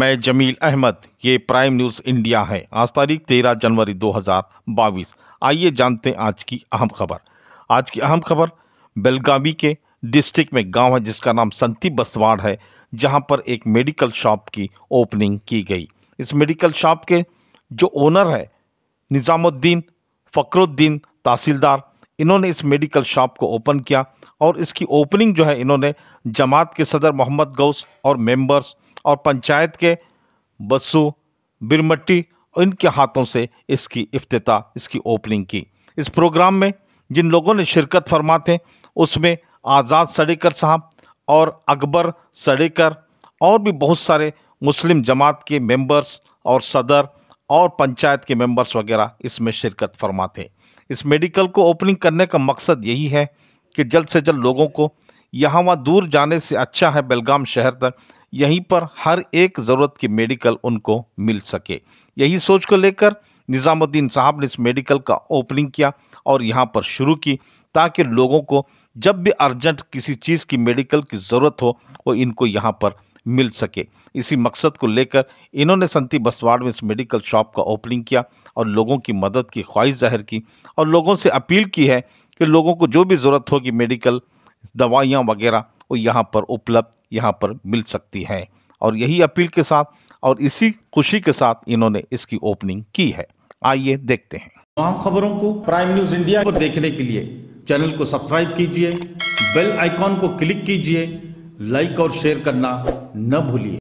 मैं जमील अहमद ये prime news India है आज तारीख तेरह जनवरी दो हज़ार बाईस आइए जानते हैं आज की अहम खबर आज की अहम खबर बेलगावी के डिस्ट्रिक्ट में गांव है जिसका नाम संती बसवाड़ है जहां पर एक मेडिकल शॉप की ओपनिंग की गई इस मेडिकल शॉप के जो ओनर है निज़ामुद्दीन फ़करुद्दीन तहसीलदार इन्होंने इस मेडिकल शॉप को ओपन किया और इसकी ओपनिंग जो है इन्होंने जमात के सदर मोहम्मद गौस और मेंबर्स और पंचायत के बसु बिरमट्टी और इनके हाथों से इसकी अफ्तः इसकी ओपनिंग की इस प्रोग्राम में जिन लोगों ने शिरकत फरमा थे उसमें आज़ाद सड़ेकर साहब और अकबर सड़ेकर और भी बहुत सारे मुस्लिम जमात के मेंबर्स और सदर और पंचायत के मेंबर्स वगैरह इसमें शिरकत फरमा थे इस मेडिकल को ओपनिंग करने का मकसद यही है कि जल्द से जल्द लोगों को यहाँ वहाँ दूर जाने से अच्छा है बेलगाम शहर तक यहीं पर हर एक ज़रूरत की मेडिकल उनको मिल सके यही सोच को लेकर निज़ामुद्दीन साहब ने इस मेडिकल का ओपनिंग किया और यहाँ पर शुरू की ताकि लोगों को जब भी अर्जेंट किसी चीज़ की मेडिकल की ज़रूरत हो वो इनको यहाँ पर मिल सके इसी मकसद को लेकर इन्होंने संती बसवाड़ में इस मेडिकल शॉप का ओपनिंग किया और लोगों की मदद की ख्वाहिश जाहिर की और लोगों से अपील की है कि लोगों को जो भी ज़रूरत होगी मेडिकल दवाइयाँ वगैरह वो यहाँ पर उपलब्ध यहाँ पर मिल सकती हैं और यही अपील के साथ और इसी खुशी के साथ इन्होंने इसकी ओपनिंग की है आइए देखते हैं तमाम खबरों को प्राइम न्यूज इंडिया को देखने के लिए चैनल को सब्सक्राइब कीजिए बेल आइकॉन को क्लिक कीजिए लाइक और शेयर करना न भूलिए